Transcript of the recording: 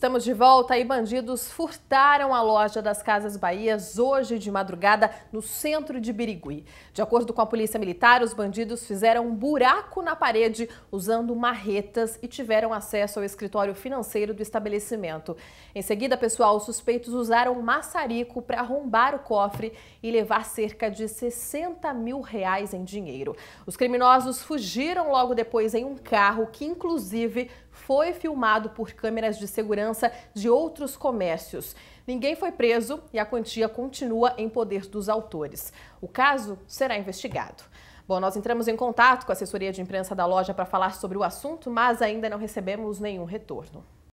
Estamos de volta e bandidos furtaram a loja das Casas Bahias hoje de madrugada no centro de Birigui. De acordo com a polícia militar, os bandidos fizeram um buraco na parede usando marretas e tiveram acesso ao escritório financeiro do estabelecimento. Em seguida, pessoal, os suspeitos usaram um maçarico para arrombar o cofre e levar cerca de 60 mil reais em dinheiro. Os criminosos fugiram logo depois em um carro que, inclusive, foi filmado por câmeras de segurança segurança de outros comércios. Ninguém foi preso e a quantia continua em poder dos autores. O caso será investigado. Bom, nós entramos em contato com a assessoria de imprensa da loja para falar sobre o assunto, mas ainda não recebemos nenhum retorno.